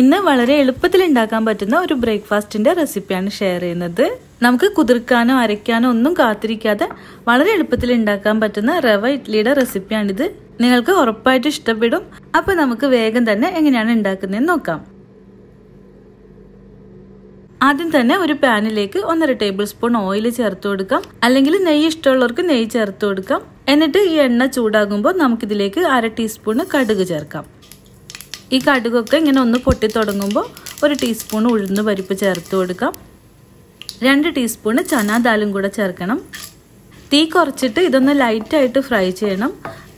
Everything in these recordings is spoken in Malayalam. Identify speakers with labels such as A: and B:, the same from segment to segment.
A: ഇന്ന് വളരെ എളുപ്പത്തിൽ ഉണ്ടാക്കാൻ പറ്റുന്ന ഒരു ബ്രേക്ക്ഫാസ്റ്റിന്റെ റെസിപ്പിയാണ് ഷെയർ ചെയ്യുന്നത് നമുക്ക് കുതിർക്കാനോ അരയ്ക്കാനോ ഒന്നും കാത്തിരിക്കാതെ വളരെ എളുപ്പത്തിൽ ഉണ്ടാക്കാൻ പറ്റുന്ന റവ ഇഡ്ലിയുടെ റെസിപ്പിയാണിത് നിങ്ങൾക്ക് ഉറപ്പായിട്ട് ഇഷ്ടപ്പെടും അപ്പോൾ നമുക്ക് വേഗം തന്നെ എങ്ങനെയാണ് ഉണ്ടാക്കുന്നതെന്ന് നോക്കാം ആദ്യം തന്നെ ഒരു പാനിലേക്ക് ഒന്നര ടേബിൾ സ്പൂൺ ഓയിൽ ചേർത്ത് കൊടുക്കാം അല്ലെങ്കിൽ നെയ്യ് ഇഷ്ടമുള്ളവർക്ക് നെയ്യ് ചേർത്ത് കൊടുക്കാം എന്നിട്ട് ഈ എണ്ണ ചൂടാകുമ്പോൾ നമുക്കിതിലേക്ക് അര ടീസ്പൂണ് കടുക് ചേർക്കാം ഈ കടുകൊക്കെ ഇങ്ങനെ ഒന്ന് പൊട്ടി തുടങ്ങുമ്പോൾ ഒരു ടീസ്പൂൺ ഉഴുന്ന് പരിപ്പ് ചേർത്ത് കൊടുക്കാം രണ്ട് ടീസ്പൂൺ ചനാ ദാലും കൂടെ ചേർക്കണം തീ കുറച്ചിട്ട് ഇതൊന്ന് ലൈറ്റായിട്ട് ഫ്രൈ ചെയ്യണം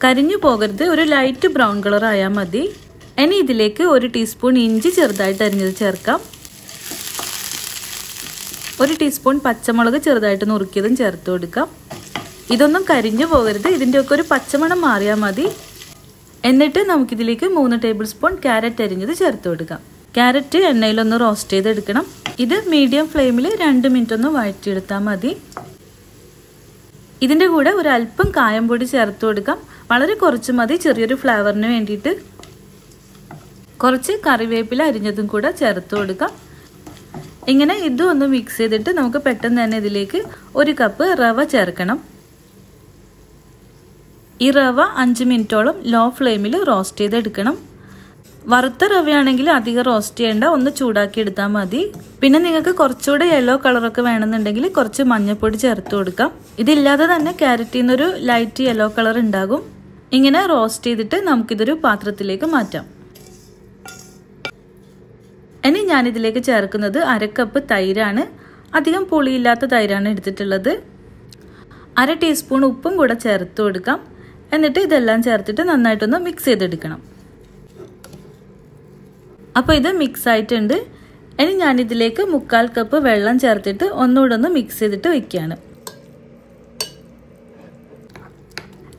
A: കരിഞ്ഞു പോകരുത് ഒരു ലൈറ്റ് ബ്രൗൺ കളർ ആയാൽ മതി ഇനി ഇതിലേക്ക് ഒരു ടീസ്പൂൺ ഇഞ്ചി ചെറുതായിട്ട് അരിഞ്ഞത് ചേർക്കാം ഒരു ടീസ്പൂൺ പച്ചമുളക് ചെറുതായിട്ട് നുറുക്കിയതും ചേർത്ത് കൊടുക്കാം ഇതൊന്നും കരിഞ്ഞു പോകരുത് ഇതിൻ്റെയൊക്കെ ഒരു പച്ചമണം മാറിയാൽ മതി എന്നിട്ട് നമുക്കിതിലേക്ക് മൂന്ന് ടേബിൾ സ്പൂൺ ക്യാരറ്റ് അരിഞ്ഞത് ചേർത്ത് കൊടുക്കാം ക്യാരറ്റ് എണ്ണയിലൊന്ന് റോസ്റ്റ് ചെയ്തെടുക്കണം ഇത് മീഡിയം ഫ്ലെയിമിൽ രണ്ട് മിനിറ്റ് ഒന്ന് വഴറ്റിയെടുത്താൽ മതി ഇതിൻ്റെ കൂടെ ഒരു അല്പം കായം പൊടി ചേർത്ത് കൊടുക്കാം വളരെ കുറച്ച് മതി ചെറിയൊരു ഫ്ലേവറിന് വേണ്ടിയിട്ട് കുറച്ച് കറിവേപ്പില അരിഞ്ഞതും കൂടെ ചേർത്ത് കൊടുക്കാം ഇങ്ങനെ ഇതും ഒന്ന് മിക്സ് ചെയ്തിട്ട് നമുക്ക് പെട്ടെന്ന് തന്നെ ഇതിലേക്ക് ഒരു കപ്പ് റവ ചേർക്കണം ഈ റവ അഞ്ച് മിനിറ്റോളം ലോ ഫ്ലെയിമിൽ റോസ്റ്റ് ചെയ്തെടുക്കണം വറുത്ത റവയാണെങ്കിൽ അധികം റോസ്റ്റ് ചെയ്യേണ്ട ഒന്ന് ചൂടാക്കി എടുത്താൽ മതി പിന്നെ നിങ്ങൾക്ക് കുറച്ചുകൂടെ യെല്ലോ കളറൊക്കെ വേണമെന്നുണ്ടെങ്കിൽ കുറച്ച് മഞ്ഞൾപ്പൊടി ചേർത്ത് കൊടുക്കാം ഇതില്ലാതെ തന്നെ ക്യാരറ്റിൽ നിന്നൊരു ലൈറ്റ് യെല്ലോ കളർ ഉണ്ടാകും ഇങ്ങനെ റോസ്റ്റ് ചെയ്തിട്ട് നമുക്കിതൊരു പാത്രത്തിലേക്ക് മാറ്റാം ഇനി ഞാനിതിലേക്ക് ചേർക്കുന്നത് അരക്കപ്പ് തൈരാണ് അധികം പുളിയില്ലാത്ത തൈരാണ് എടുത്തിട്ടുള്ളത് അര ടീസ്പൂൺ ഉപ്പും കൂടെ ചേർത്ത് കൊടുക്കാം എന്നിട്ട് ഇതെല്ലാം ചേർത്തിട്ട് നന്നായിട്ടൊന്ന് മിക്സ് ചെയ്തെടുക്കണം അപ്പോൾ ഇത് മിക്സ് ആയിട്ടുണ്ട് ഇനി ഞാനിതിലേക്ക് മുക്കാൽ കപ്പ് വെള്ളം ചേർത്തിട്ട് ഒന്നുകൂടെ ഒന്ന് മിക്സ് ചെയ്തിട്ട് വെക്കുകയാണ്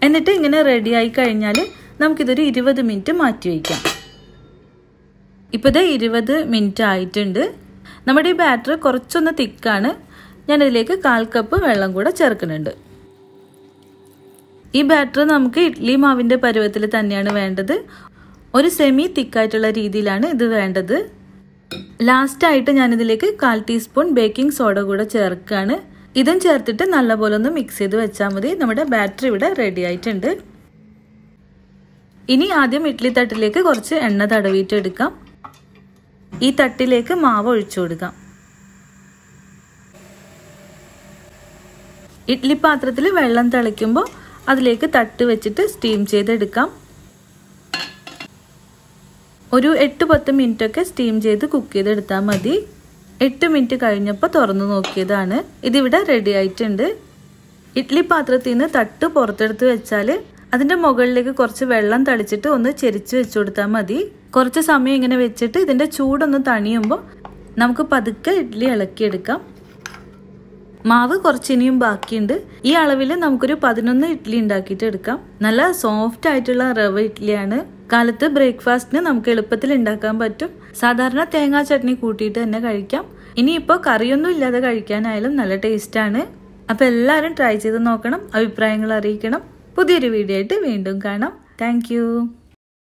A: എന്നിട്ട് ഇങ്ങനെ റെഡിയായി കഴിഞ്ഞാൽ നമുക്കിതൊരു ഇരുപത് മിനിറ്റ് മാറ്റി വയ്ക്കാം ഇപ്പോൾ ഇത് ഇരുപത് മിനിറ്റ് ആയിട്ടുണ്ട് നമ്മുടെ ഈ ബാറ്റർ കുറച്ചൊന്ന് തിക്കാണ് ഞാനിതിലേക്ക് കാൽ കപ്പ് വെള്ളം കൂടെ ചേർക്കുന്നുണ്ട് ഈ ബാറ്റർ നമുക്ക് ഇഡ്ഡലി മാവിൻ്റെ പരുവത്തിൽ തന്നെയാണ് വേണ്ടത് ഒരു സെമി തിക്കായിട്ടുള്ള രീതിയിലാണ് ഇത് വേണ്ടത് ലാസ്റ്റായിട്ട് ഞാനിതിലേക്ക് കാൽ ടീസ്പൂൺ ബേക്കിംഗ് സോഡ കൂടെ ചേർക്കുകയാണ് ഇതും ചേർത്തിട്ട് നല്ലപോലെ ഒന്ന് മിക്സ് ചെയ്ത് വെച്ചാൽ മതി നമ്മുടെ ബാറ്ററി ഇവിടെ റെഡി ആയിട്ടുണ്ട് ഇനി ആദ്യം ഇഡ്ഡലി തട്ടിലേക്ക് കുറച്ച് എണ്ണ തടവിയിട്ട് എടുക്കാം ഈ തട്ടിലേക്ക് മാവ് ഒഴിച്ചു കൊടുക്കാം ഇഡ്ലി പാത്രത്തിൽ വെള്ളം തിളയ്ക്കുമ്പോൾ അതിലേക്ക് തട്ട് വെച്ചിട്ട് സ്റ്റീം ചെയ്തെടുക്കാം ഒരു എട്ട് പത്ത് മിനിറ്റൊക്കെ സ്റ്റീം ചെയ്ത് കുക്ക് ചെയ്തെടുത്താൽ മതി എട്ട് മിനിറ്റ് കഴിഞ്ഞപ്പോൾ തുറന്നു നോക്കിയതാണ് ഇതിവിടെ റെഡി ആയിട്ടുണ്ട് ഇഡ്ഡലി പാത്രത്തിൽ നിന്ന് തട്ട് പുറത്തെടുത്ത് വെച്ചാൽ അതിൻ്റെ മുകളിലേക്ക് കുറച്ച് വെള്ളം തളിച്ചിട്ട് ഒന്ന് ചെരിച്ച് വെച്ച് കൊടുത്താൽ മതി കുറച്ച് സമയം ഇങ്ങനെ വെച്ചിട്ട് ഇതിൻ്റെ ചൂടൊന്ന് തണിയുമ്പോൾ നമുക്ക് പതുക്കെ ഇഡ്ഡലി ഇളക്കിയെടുക്കാം മാവ് കുറച്ചിനിയും ബാക്കിയുണ്ട് ഈ അളവിൽ നമുക്കൊരു പതിനൊന്ന് ഇഡ്ഡലി ഉണ്ടാക്കിയിട്ട് എടുക്കാം നല്ല സോഫ്റ്റ് ആയിട്ടുള്ള റവ ഇഡ്ഡലിയാണ് കാലത്ത് ബ്രേക്ക്ഫാസ്റ്റിന് നമുക്ക് എളുപ്പത്തിൽ ഉണ്ടാക്കാൻ പറ്റും സാധാരണ തേങ്ങാ ചട്നി കൂട്ടിയിട്ട് തന്നെ കഴിക്കാം ഇനിയിപ്പോൾ കറിയൊന്നും ഇല്ലാതെ കഴിക്കാനായാലും നല്ല ടേസ്റ്റാണ് അപ്പോൾ എല്ലാവരും ട്രൈ ചെയ്ത് നോക്കണം അഭിപ്രായങ്ങൾ അറിയിക്കണം പുതിയൊരു വീഡിയോ ആയിട്ട് വീണ്ടും കാണാം താങ്ക്